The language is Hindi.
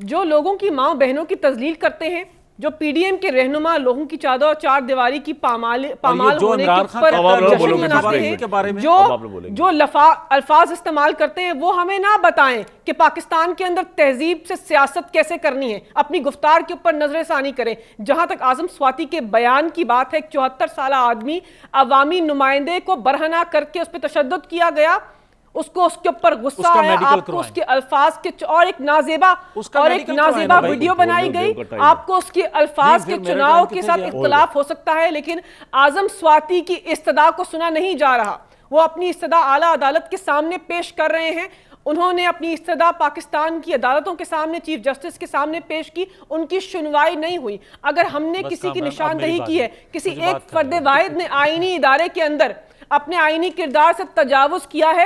जो लोगों की माओ बहनों की तजलील करते हैं जो पीडीएम के रहनुमा लोगों की चादर और चार दीवारी की पामाल पामाल होने के पर जश्न मनाते हैं जो जो लफा अल्फाज इस्तेमाल करते हैं वो हमें ना बताएं कि पाकिस्तान के अंदर तहजीब से सियासत कैसे करनी है अपनी गुफ्तार के ऊपर नजर सानी करें जहां तक आजम स्वाति के बयान की बात है चौहत्तर साल आदमी अवामी नुमाइंदे को बरहना करके उस पर तशद किया गया उसको उसके ऊपर गुस्सा है आपको उसके अल्फाज के और एक नाजेबा और एक नाजेबा वीडियो बनाई गई आपको उसके अल्फाज के चुनाव के साथ इख्तलाफ हो सकता है लेकिन आजम स्वाति की इस्तदा को सुना नहीं जा रहा वो अपनी इस्तदा आला अदालत के सामने पेश कर रहे हैं उन्होंने अपनी इस्तदा पाकिस्तान की अदालतों के सामने चीफ जस्टिस के सामने पेश की उनकी सुनवाई नहीं हुई अगर हमने किसी की निशानदेही की है किसी एक फर्द वाहिद ने आइनी इदारे के अंदर अपने आईनी किरदार से तजावज़ किया है